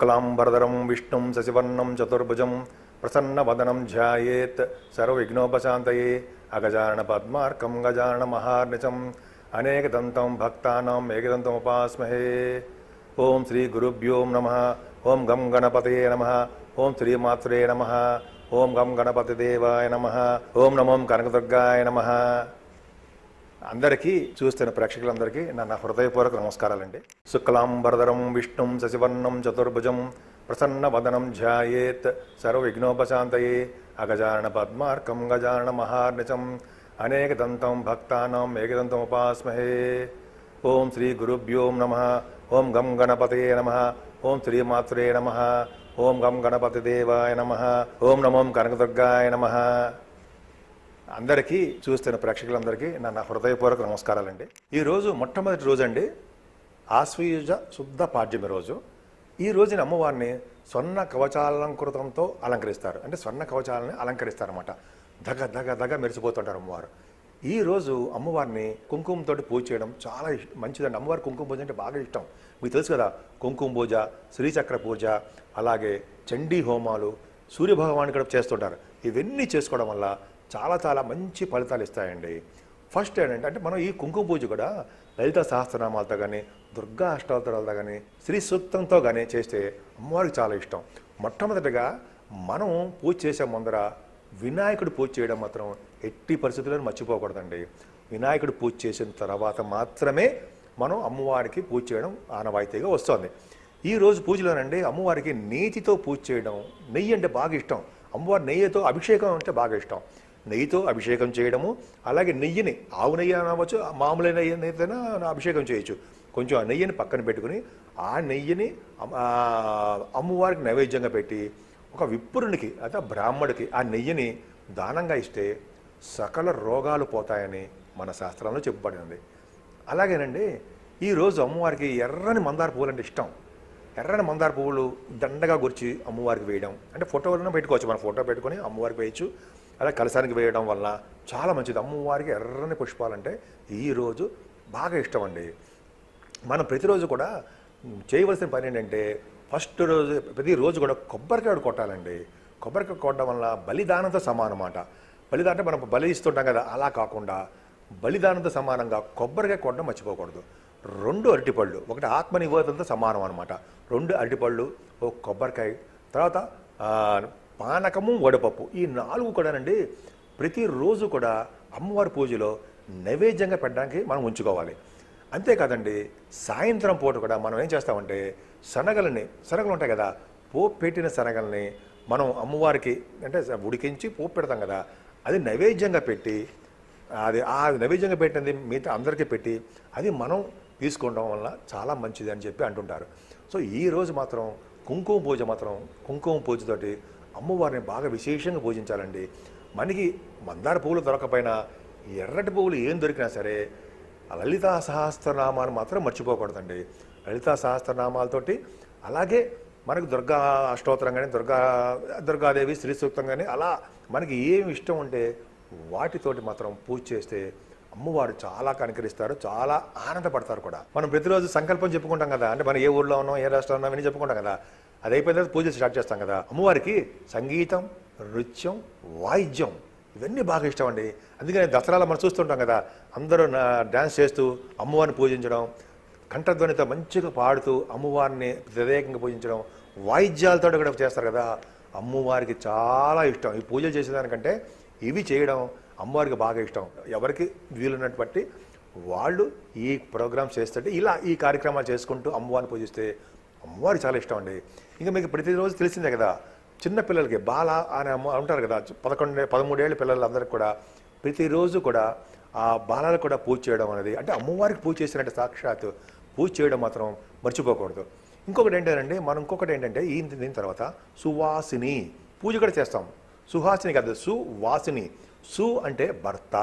शुक्लाम्बरधरं विष्णुं शशिवर्णं चतुर्भुजं प्रसन्नवदनं ध्यायेत् सर्वविघ्नोपशान्तये अगजाननपद्मार्कं गजाननमहार्निचम् अनेकदन्तं भक्तानाम् एकदन्तमुपास्महे श्री गुरुभ्यो नमः ओं गम गणपत नमः ओं श्रीमात्रे नमः ओं गं गणपतिदेवाय नमः ओं नमो कनकदुर्गाय नमः అందరికీ చూస్తున్న ప్రేక్షకులందరికీ నా హృదయపూర్వక నమస్కారాలండి శుక్లాంబరధరం విష్ణుం శశివర్ణం చతుర్భుజం ప్రసన్న వదనం ధ్యాయేత్ సర్వ విఘ్నోపశాంతయే అగజాన పద్మార్కం గజాన మహార్నిచం అనేక దంతం భక్తానం ఏకదంతం ఉపాస్మహే ఓం శ్రీ గురుభ్యో నమ ఓం గం గణపతయే నమ ఓం శ్రీమాత్రే నమ ఓం గం గణపతి దేవాయ నమ ఓం నమోం కనకదుర్గాయ నమ అందరికీ చూస్తున్న ప్రేక్షకులందరికీ నా నమస్కారాలు హృదయపూర్వక నమస్కారాలండి ఈరోజు మొట్టమొదటి రోజు అండి ఆశ్వయుజ శుద్ధ పాడ్యమి రోజు ఈ రోజున అమ్మవారిని స్వర్ణ కవచాలంకృతంతో అలంకరిస్తారు అంటే స్వర్ణ కవచాలని అలంకరిస్తారన్నమాట దగ దగ దగ మెరిసిపోతుంటారు అమ్మవారు ఈ రోజు అమ్మవారిని కుంకుమతో పూజ చేయడం చాలా మంచిదండి అమ్మవారి కుంకుమ పూజ అంటే బాగా ఇష్టం మీకు తెలుసు కదా కుంకుమ పూజ శ్రీచక్ర పూజ అలాగే చండీ హోమాలు సూర్యభగవాన్ కూడా చేస్తుంటారు ఇవన్నీ చేసుకోవడం వల్ల చాలా చాలా మంచి ఫలితాలు ఇస్తాయండి ఫస్ట్ ఏంటంటే అంటే మనం ఈ కుంకుమ పూజ కూడా లలిత సహస్రనామాలతో కానీ దుర్గా అష్టావతారాలతో కానీ శ్రీ సూక్తంతో కానీ చేస్తే అమ్మవారికి చాలా ఇష్టం మొట్టమొదటిగా మనం పూజ చేసే ముందర వినాయకుడు పూజ చేయడం మాత్రం ఎట్టి పరిస్థితుల్లో మర్చిపోకూడదండి వినాయకుడు పూజ చేసిన తర్వాత మాత్రమే మనం అమ్మవారికి పూజ చేయడం ఆనవాయితీగా వస్తుంది ఈ రోజు పూజలోనండి అమ్మవారికి నీతితో పూజ చేయడం నెయ్యి అంటే బాగా ఇష్టం అమ్మవారి నెయ్యితో అభిషేకం అంటే బాగా ఇష్టం నెయ్యితో అభిషేకం చేయడము అలాగే నెయ్యిని ఆవు నెయ్యి అనవచ్చు మామూలు నెయ్యి అయితేనే అభిషేకం చేయొచ్చు కొంచెం ఆ నెయ్యిని పక్కన పెట్టుకుని ఆ నెయ్యిని అమ్మవారికి నైవేద్యంగా పెట్టి ఒక విప్రునికి అదే బ్రాహ్మడికి ఆ నెయ్యిని దానంగా ఇస్తే సకల రోగాలు పోతాయని మన శాస్త్రంలో చెప్పబడింది అలాగేనండి ఈరోజు అమ్మవారికి ఎర్రని మందార పువ్వులు అంటే ఇష్టం ఎర్రని మందార పువ్వులు దండగా గుర్చి అమ్మవారికి వేయడం అంటే ఫోటోలను పెట్టుకోవచ్చు మన ఫోటో పెట్టుకొని అమ్మవారికి వేయచ్చు అలా కలశానికి వేయడం వల్ల చాలా మంచిది అమ్మవారికి ఎర్రని పుష్పాలంటే ఈరోజు బాగా ఇష్టం అండి మనం ప్రతిరోజు కూడా చేయవలసిన పని ఏంటంటే ఫస్ట్ రోజు ప్రతి రోజు కూడా కొబ్బరికాయ కొట్టాలండి కొబ్బరికాయ కొట్టడం వల్ల బలిదానంతో సమానం అన్నమాట బలిదానం అంటే మనం బలి ఇస్తుంటాం కదా అలా కాకుండా బలిదానంతో సమానంగా కొబ్బరికాయ కొట్టడం మర్చిపోకూడదు రెండు అరటిపళ్ళు ఒకటి ఆత్మ నివేదనతో సమానం అనమాట రెండు అరటిపళ్ళు ఒక కొబ్బరికాయ తర్వాత పానకము వడపప్పు ఈ నాలుగు కూడానండి ప్రతిరోజు కూడా అమ్మవారి పూజలో నైవేద్యంగా పెట్టడానికి మనం ఉంచుకోవాలి అంతేకాదండి సాయంత్రం పూట కూడా మనం ఏం చేస్తామంటే శనగలని శనగలు ఉంటాయి కదా పోపు పెట్టిన శనగల్ని మనం అమ్మవారికి అంటే ఉడికించి పోపు పెడతాం కదా అది నైవేద్యంగా పెట్టి అది ఆ నైవేద్యంగా పెట్టినది మిగతా అందరికీ పెట్టి అది మనం తీసుకోవడం వల్ల చాలా మంచిది అని చెప్పి అంటుంటారు సో ఈరోజు మాత్రం కుంకుమ పూజ మాత్రం కుంకుమ పూజతోటి అమ్మవారిని బాగా విశేషంగా పూజించాలండి మనకి మందార పువ్వులు దొరకపోయినా ఎర్రటి పువ్వులు ఏం దొరికినా సరే లలితా సహస్రనామాన్ని మాత్రం మర్చిపోకూడదండి లలితా సహస్రనామాలతోటి అలాగే మనకు దుర్గా అష్టోత్తరం కానీ దుర్గా దుర్గాదేవి శ్రీ సూక్తం కానీ అలా మనకి ఏమి ఇష్టం ఉంటే వాటితోటి మాత్రం పూజ చేస్తే అమ్మవారు చాలా కనికరిస్తారు చాలా ఆనందపడతారు కూడా మనం ప్రతిరోజు సంకల్పం చెప్పుకుంటాం కదా అంటే మనం ఏ ఊళ్ళో ఉన్నాం ఏ రాష్ట్రంలో ఉన్నాం అని చెప్పుకుంటాం కదా అది అయిపోయిన తర్వాత పూజలు స్టార్ట్ చేస్తాం కదా అమ్మవారికి సంగీతం నృత్యం వాయిద్యం ఇవన్నీ బాగా ఇష్టం అండి అందుకని దసరాల మనం చూస్తుంటాం కదా అందరూ డ్యాన్స్ చేస్తూ అమ్మవారిని పూజించడం కంఠధ్వనితో మంచిగా పాడుతూ అమ్మవారిని ప్రత్యేకంగా పూజించడం వాయిద్యాలతో కూడా చేస్తారు కదా అమ్మవారికి చాలా ఇష్టం ఈ పూజలు చేసేదానికంటే ఇవి చేయడం అమ్మవారికి బాగా ఇష్టం ఎవరికి వీలున్నట్టు బట్టి వాళ్ళు ఈ ప్రోగ్రామ్స్ చేస్తుంటే ఇలా ఈ కార్యక్రమాలు చేసుకుంటూ అమ్మవారిని పూజిస్తే అమ్మవారి చాలా ఇష్టం అండి ఇంకా మీకు ప్రతిరోజు తెలిసిందే కదా చిన్న పిల్లలకి బాల అనే అమ్మ ఉంటారు కదా పదకొండు పదమూడేళ్ళ పిల్లలందరికీ కూడా ప్రతిరోజు కూడా ఆ బాలాలు కూడా పూజ చేయడం అనేది అంటే అమ్మవారికి పూజ చేసినట్టు సాక్షాత్ పూజ చేయడం మాత్రం మర్చిపోకూడదు ఇంకొకటి ఏంటంటే మనం ఇంకొకటి ఏంటంటే ఈ దీని తర్వాత సువాసిని పూజ కూడా చేస్తాం సుహాసిని కాదు సువాసిని సు అంటే భర్త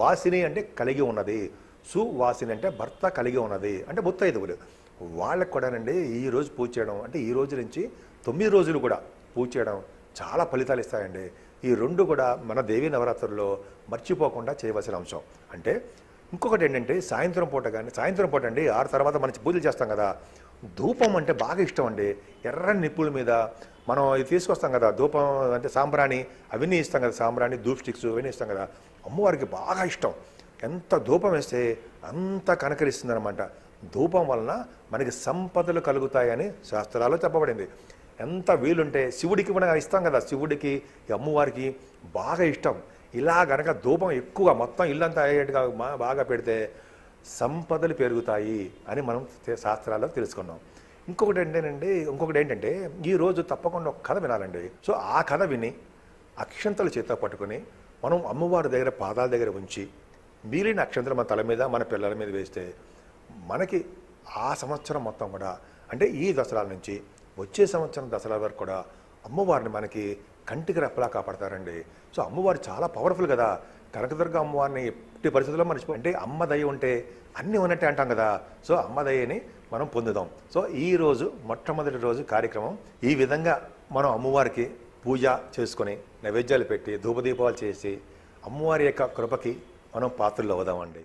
వాసిని అంటే కలిగి ఉన్నది సువాసిని అంటే భర్త కలిగి ఉన్నది అంటే ముత్తైదువులు వాళ్ళకు కూడానండి ఈ రోజు పూజ చేయడం అంటే ఈ రోజు నుంచి తొమ్మిది రోజులు కూడా పూజ చేయడం చాలా ఫలితాలు ఇస్తాయండి ఈ రెండు కూడా మన దేవీ నవరాత్రుల్లో మర్చిపోకుండా చేయవలసిన అంశం అంటే ఇంకొకటి ఏంటంటే సాయంత్రం పూట కానీ సాయంత్రం పూట అండి ఆరు తర్వాత మనం పూజలు చేస్తాం కదా ధూపం అంటే బాగా ఇష్టం అండి ఎర్రని నిప్పుల మీద మనం ఇది తీసుకొస్తాం కదా ధూపం అంటే సాంబ్రాణి అవన్నీ ఇస్తాం కదా సాంబ్రాణి ధూప్ స్టిక్స్ అవన్నీ ఇస్తాం కదా అమ్మవారికి బాగా ఇష్టం ఎంత ధూపం వేస్తే అంత అనమాట ధూపం వలన మనకి సంపదలు కలుగుతాయని శాస్త్రాల్లో చెప్పబడింది ఎంత వీలుంటే శివుడికి మనం ఇస్తాం కదా శివుడికి అమ్మవారికి బాగా ఇష్టం ఇలా గనక ధూపం ఎక్కువ మొత్తం ఇల్లంతా అయ్యేట్టుగా బాగా పెడితే సంపదలు పెరుగుతాయి అని మనం శాస్త్రాల్లో తెలుసుకున్నాం ఇంకొకటి ఏంటంటే ఇంకొకటి ఏంటంటే ఈరోజు తప్పకుండా ఒక కథ వినాలండి సో ఆ కథ విని అక్షంతలు చేత పట్టుకుని మనం అమ్మవారి దగ్గర పాదాల దగ్గర ఉంచి మిగిలిన అక్షంతలు మన తల మీద మన పిల్లల మీద వేస్తే మనకి ఆ సంవత్సరం మొత్తం కూడా అంటే ఈ దసరాల నుంచి వచ్చే సంవత్సరం దసరా వరకు కూడా అమ్మవారిని మనకి కంటికి రెప్పలా కాపాడతారండి సో అమ్మవారు చాలా పవర్ఫుల్ కదా కనకదుర్గ అమ్మవారిని ఎట్టి పరిస్థితుల్లో మర్చిపో అంటే అమ్మ దయ ఉంటే అన్నీ ఉన్నట్టే అంటాం కదా సో అమ్మ దయని మనం పొందుదాం సో ఈ రోజు మొట్టమొదటి రోజు కార్యక్రమం ఈ విధంగా మనం అమ్మవారికి పూజ చేసుకొని నైవేద్యాలు పెట్టి ధూపదీపాలు చేసి అమ్మవారి యొక్క కృపకి మనం పాత్రలు అవుదామండి